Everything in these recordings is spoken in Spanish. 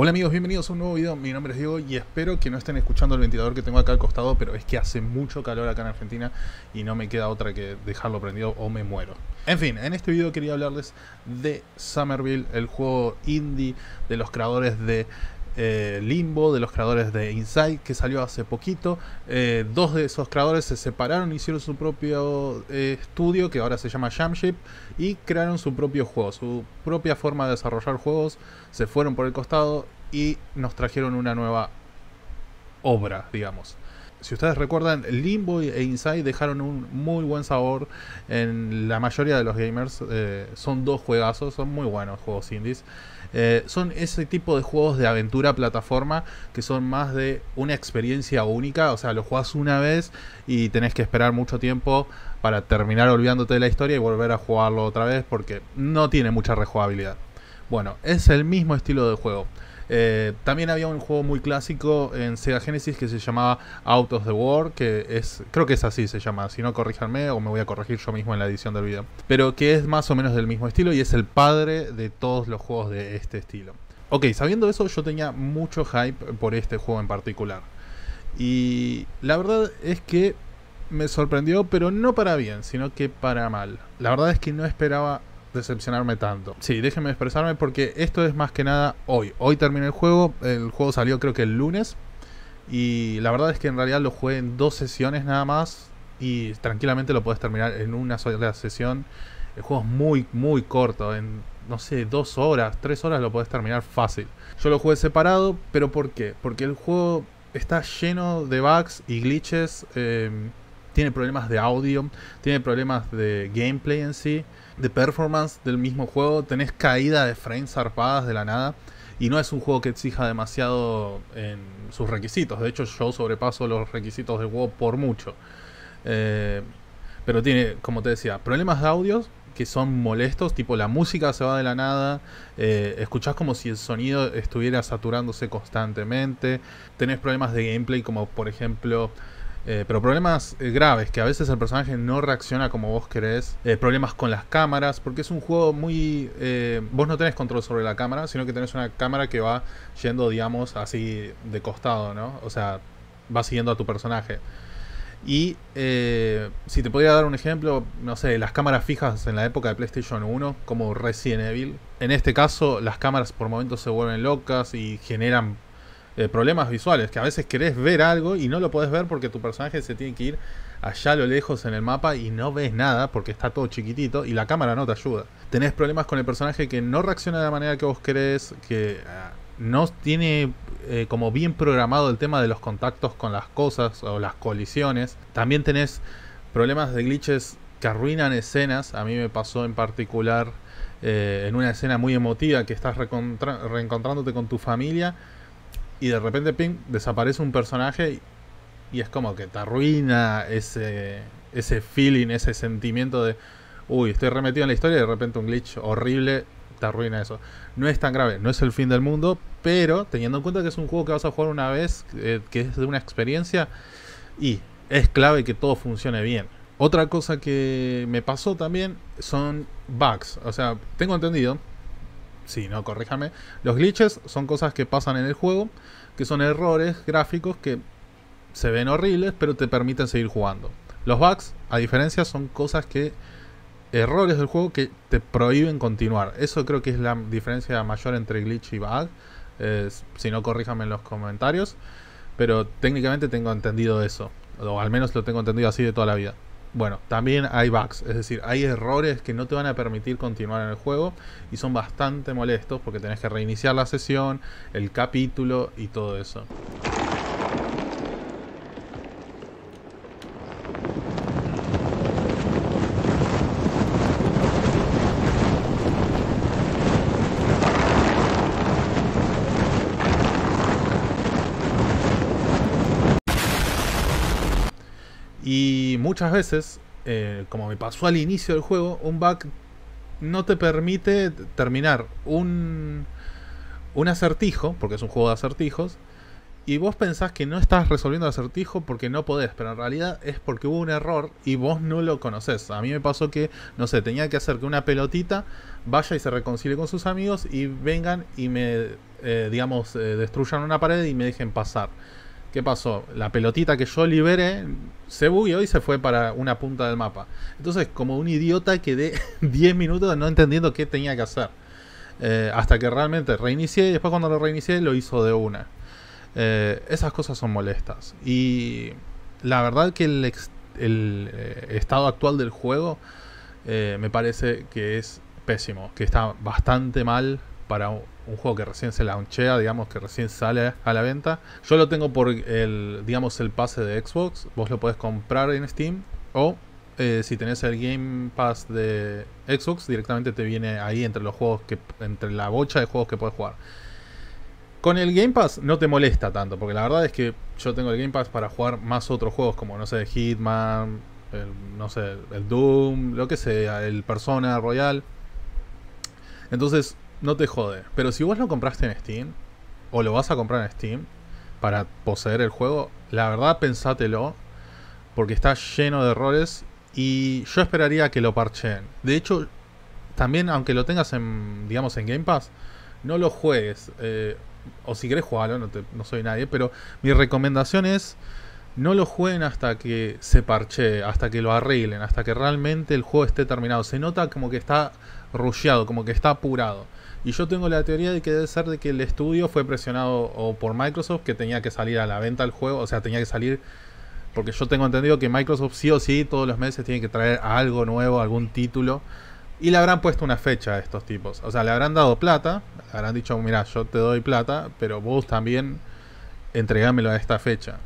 Hola amigos, bienvenidos a un nuevo video. Mi nombre es Diego y espero que no estén escuchando el ventilador que tengo acá al costado, pero es que hace mucho calor acá en Argentina y no me queda otra que dejarlo prendido o me muero. En fin, en este video quería hablarles de Summerville, el juego indie de los creadores de eh, Limbo, de los creadores de Inside, que salió hace poquito. Eh, dos de esos creadores se separaron, hicieron su propio eh, estudio, que ahora se llama Jamship, y crearon su propio juego, su propia forma de desarrollar juegos. Se fueron por el costado y nos trajeron una nueva obra, digamos si ustedes recuerdan, Limbo e Inside dejaron un muy buen sabor en la mayoría de los gamers. Eh, son dos juegazos, son muy buenos juegos indies. Eh, son ese tipo de juegos de aventura plataforma que son más de una experiencia única. O sea, lo jugás una vez y tenés que esperar mucho tiempo para terminar olvidándote de la historia y volver a jugarlo otra vez porque no tiene mucha rejugabilidad. Bueno, es el mismo estilo de juego. Eh, también había un juego muy clásico en Sega Genesis que se llamaba Out of the War, que es, creo que es así se llama, si no corríjanme o me voy a corregir yo mismo en la edición del video, pero que es más o menos del mismo estilo y es el padre de todos los juegos de este estilo. Ok, sabiendo eso yo tenía mucho hype por este juego en particular. Y la verdad es que me sorprendió, pero no para bien, sino que para mal. La verdad es que no esperaba decepcionarme tanto. Sí, déjenme expresarme porque esto es más que nada hoy. Hoy terminé el juego, el juego salió creo que el lunes. Y la verdad es que en realidad lo jugué en dos sesiones nada más. Y tranquilamente lo puedes terminar en una sola sesión. El juego es muy, muy corto. En, no sé, dos horas, tres horas lo puedes terminar fácil. Yo lo jugué separado, pero ¿por qué? Porque el juego está lleno de bugs y glitches. Eh, tiene problemas de audio, tiene problemas de gameplay en sí de performance del mismo juego, tenés caída de frames zarpadas de la nada. Y no es un juego que exija demasiado en sus requisitos. De hecho, yo sobrepaso los requisitos del juego por mucho. Eh, pero tiene, como te decía, problemas de audios que son molestos, tipo la música se va de la nada, escuchas escuchás como si el sonido estuviera saturándose constantemente, tenés problemas de gameplay como por ejemplo eh, pero problemas eh, graves, que a veces el personaje no reacciona como vos querés. Eh, problemas con las cámaras, porque es un juego muy... vos no tenés control sobre la cámara, sino que tenés una cámara que va yendo, digamos, así de costado, ¿no? O sea, va siguiendo a tu personaje. Y si te podría dar un ejemplo, no sé, las cámaras fijas en la época de PlayStation 1, como Resident Evil. En este caso, las cámaras por momentos se vuelven locas y generan eh, problemas visuales, que a veces querés ver algo y no lo podés ver porque tu personaje se tiene que ir allá a lo lejos en el mapa y no ves nada porque está todo chiquitito y la cámara no te ayuda. Tenés problemas con el personaje que no reacciona de la manera que vos querés, que eh, no tiene eh, como bien programado el tema de los contactos con las cosas o las colisiones. También tenés problemas de glitches que arruinan escenas. A mí me pasó en particular en una escena muy emotiva que estás reencontrándote con tu familia y de repente ping, desaparece un personaje y, es como que te arruina ese, ese feeling, ese sentimiento de, uy, estoy remetido en la historia y de repente un glitch horrible te arruina eso. No es tan grave, no es el fin del mundo, pero teniendo en cuenta que es un juego que vas a jugar una vez, eh, que es de una experiencia, y es clave que todo funcione bien. Otra cosa que me pasó también son bugs. O sea, tengo entendido sí, no, corríjame. Los glitches son cosas que pasan en el juego, que son errores gráficos que se ven horribles, pero te permiten seguir jugando. Los bugs, a diferencia, son cosas que. errores del juego que te prohíben continuar. Eso creo que es la diferencia mayor entre glitch y bug. si no, corríjame en los comentarios. Pero técnicamente tengo entendido eso. O al menos lo tengo entendido así de toda la vida bueno, también hay bugs, es decir, hay errores que no te van a permitir continuar en el juego y son bastante molestos porque tenés que reiniciar la sesión, el capítulo y todo eso. muchas veces, eh, como me pasó al inicio del juego, un bug no te permite terminar un, un acertijo, porque es un juego de acertijos, y vos pensás que no estás resolviendo el acertijo porque no podés, pero en realidad es porque hubo un error y vos no lo conocés. A mí me pasó que, no sé, tenía que hacer que una pelotita vaya y se reconcilie con sus amigos y vengan y me, eh, digamos, eh, destruyan una pared y me dejen pasar. ¿Qué pasó? La pelotita que yo liberé se bugueó y se fue para una punta del mapa. Entonces, como un idiota, quedé 10 minutos no entendiendo qué tenía que hacer. Eh, hasta que realmente reinicié y después cuando lo reinicié lo hizo de una. Eh, esas cosas son molestas. Y la verdad que el, eh, estado actual del juego me parece que es pésimo, que está bastante mal para un, juego que recién se launchea, digamos, que recién sale a la venta. Yo lo tengo por el, digamos, el pase de Xbox. Vos lo podés comprar en Steam o eh, si tenés el Game Pass de Xbox, directamente te viene ahí entre los juegos que. entre la bocha de juegos que puedes jugar. Con el Game Pass no te molesta tanto, porque la verdad es que yo tengo el Game Pass para jugar más otros juegos, como no sé, Hitman, no sé, el Doom, lo que sea, el Persona Royal. Entonces, no te jode. Pero si vos lo compraste en Steam, o lo vas a comprar en Steam, para poseer el juego, la verdad pensátelo, porque está lleno de errores y yo esperaría que lo parcheen. De hecho, también aunque lo tengas en, digamos, en Game Pass, no lo juegues. Eh, o si querés jugarlo, no, no soy nadie, pero mi recomendación es no lo jueguen hasta que se parche, hasta que lo arreglen, hasta que realmente el juego esté terminado. Se nota como que está rusheado, como que está apurado. Y yo tengo la teoría de que debe ser de que el estudio fue presionado o por Microsoft que tenía que salir a la venta el juego, o sea, tenía que salir porque yo tengo entendido que Microsoft sí o sí todos los meses tiene que traer algo nuevo, algún título y le habrán puesto una fecha a estos tipos. O sea, le habrán dado plata, le habrán dicho, mira, yo te doy plata, pero vos también entregámelo a esta fecha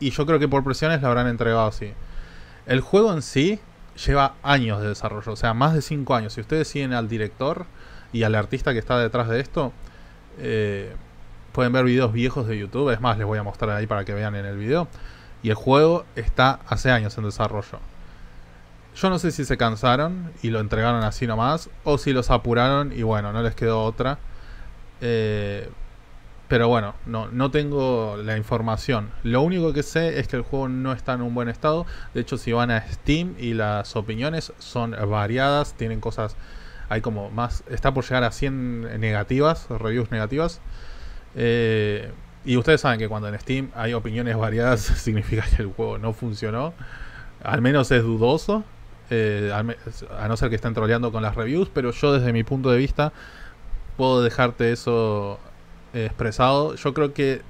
y yo creo que por presiones la habrán entregado así. El juego en sí lleva años de desarrollo, o sea, más de 5 años. Si ustedes siguen al director y al artista que está detrás de esto, eh, pueden ver videos viejos de YouTube. Es más, les voy a mostrar ahí para que vean en el video. Y el juego está hace años en desarrollo. Yo no sé si se cansaron y lo entregaron así nomás, o si los apuraron y bueno, no les quedó otra. Eh, pero bueno, no, no tengo la información. Lo único que sé es que el juego no está en un buen estado. De hecho, si van a Steam y las opiniones son variadas, tienen cosas. Hay como más. Está por llegar a 100 negativas, reviews negativas. Eh, y ustedes saben que cuando en Steam hay opiniones variadas, significa que el juego no funcionó. Al menos es dudoso. Eh, a no ser que estén troleando con las reviews, pero yo desde mi punto de vista puedo dejarte eso eh, expresado, yo creo que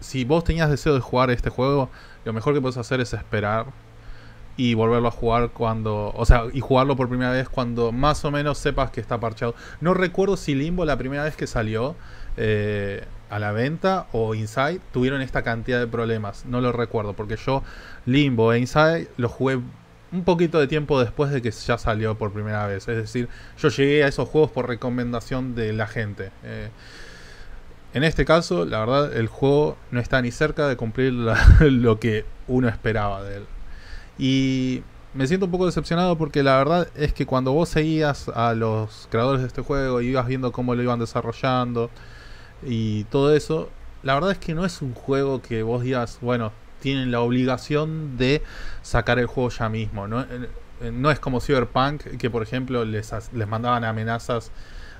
si vos tenías deseo de jugar este juego, lo mejor que puedes hacer es esperar y volverlo a jugar cuando, o sea, y jugarlo por primera vez cuando más o menos sepas que está parchado. No recuerdo si Limbo la primera vez que salió eh, a la venta o Inside tuvieron esta cantidad de problemas, no lo recuerdo, porque yo Limbo e Inside lo jugué un poquito de tiempo después de que ya salió por primera vez. Es decir, yo llegué a esos juegos por recomendación de la gente. Eh, en este caso, la verdad, el juego no está ni cerca de cumplir lo que uno esperaba de él. Y me siento un poco decepcionado porque la verdad es que cuando vos seguías a los creadores de este juego y ibas viendo cómo lo iban desarrollando y todo eso, la verdad es que no es un juego que vos digas, bueno, tienen la obligación de sacar el juego ya mismo. No, es como Cyberpunk, que por ejemplo les, les mandaban amenazas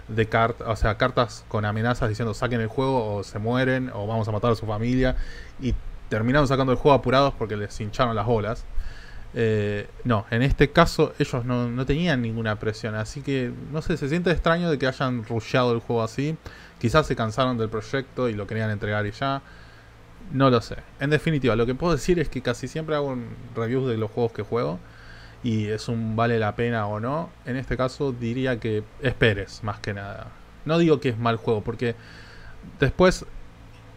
de cartas, o sea, cartas con amenazas diciendo saquen el juego o se mueren o vamos a matar a su familia y terminaron sacando el juego apurados porque les hincharon las bolas. Eh, no, en este caso ellos no, no, tenían ninguna presión, así que no sé, se siente extraño de que hayan rusheado el juego así. Quizás se cansaron del proyecto y lo querían entregar y ya. No lo sé. En definitiva, lo que puedo decir es que casi siempre hago un review de los juegos que juego y es un vale la pena o no, en este caso diría que esperes más que nada. No digo que es mal juego, porque después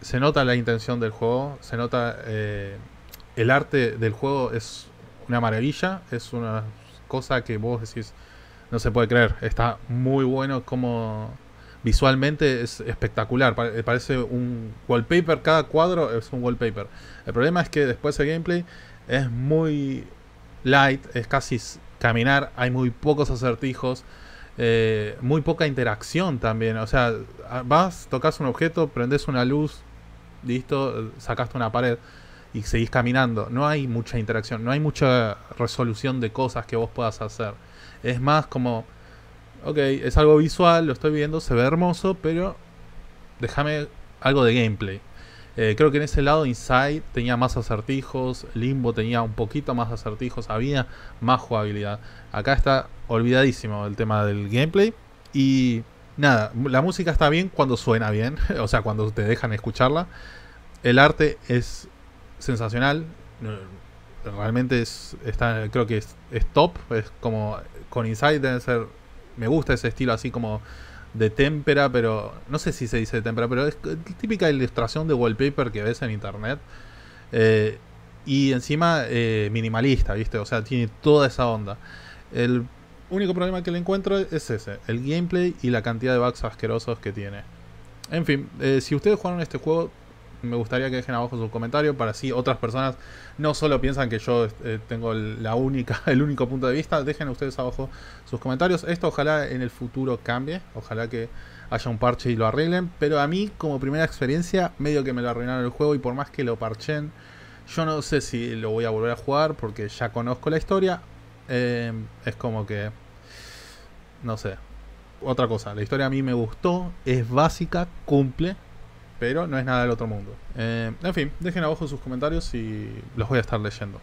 se nota la intención del juego, se nota eh, el arte del juego es una maravilla, es una cosa que vos decís, no se puede creer, está muy bueno como visualmente es espectacular, parece un wallpaper, cada cuadro es un wallpaper. El problema es que después el gameplay es muy light, es casi caminar, hay muy pocos acertijos, eh, muy poca interacción también. O sea, vas, tocas un objeto, prendes una luz, listo, sacaste una pared y seguís caminando. No hay mucha interacción, no hay mucha resolución de cosas que vos puedas hacer. Es más como, ok, es algo visual, lo estoy viendo, se ve hermoso, pero déjame algo de gameplay. Eh, creo que en ese lado Inside tenía más acertijos, Limbo tenía un poquito más acertijos, había más jugabilidad. Acá está olvidadísimo el tema del gameplay y nada, la música está bien cuando suena bien, o sea, cuando te dejan escucharla. El arte es sensacional, realmente está, creo que es, es top, es como con Inside debe ser, me gusta ese estilo así como de témpera, pero no sé si se dice de témpera, pero es típica ilustración de wallpaper que ves en internet. Eh, y encima eh, minimalista, ¿viste? O sea, tiene toda esa onda. El único problema que le encuentro es ese, el gameplay y la cantidad de bugs asquerosos que tiene. En fin, eh, si ustedes jugaron este juego, me gustaría que dejen abajo sus comentarios para si otras personas no solo piensan que yo este, tengo la única, el único punto de vista, dejen ustedes abajo sus comentarios. Esto ojalá en el futuro cambie, ojalá que haya un parche y lo arreglen, pero a mí como primera experiencia medio que me lo arruinaron el juego y por más que lo parchen, yo no sé si lo voy a volver a jugar porque ya conozco la historia. Eh, es como que... No sé, otra cosa. La historia a mí me gustó, es básica, cumple pero no es nada del otro mundo. Eh, en fin, dejen abajo sus comentarios y los voy a estar leyendo.